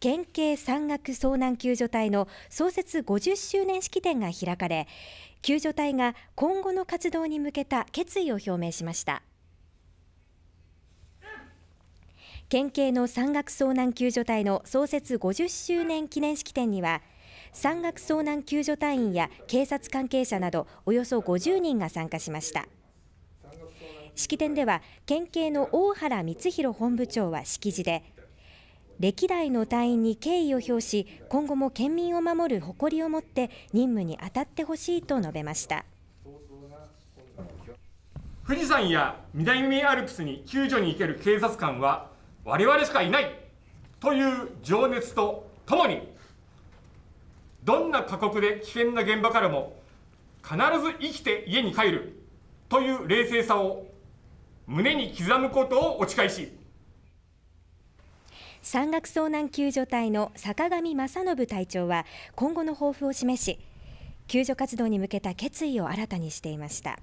県警山岳遭難救助隊の創設50周年式典が開かれ救助隊が今後の活動に向けた決意を表明しました県警の山岳遭難救助隊の創設50周年記念式典には山岳遭難救助隊員や警察関係者などおよそ50人が参加しました式典では県警の大原光弘本部長は式辞で歴代の隊員に敬意を表し今後も県民を守る誇りを持って任務に当たってほしいと述べました富士山や南アルプスに救助に行ける警察官は我々しかいないという情熱とともにどんな過酷で危険な現場からも必ず生きて家に帰るという冷静さを胸に刻むことをお誓いし山岳遭難救助隊の坂上正信隊長は今後の抱負を示し救助活動に向けた決意を新たにしていました。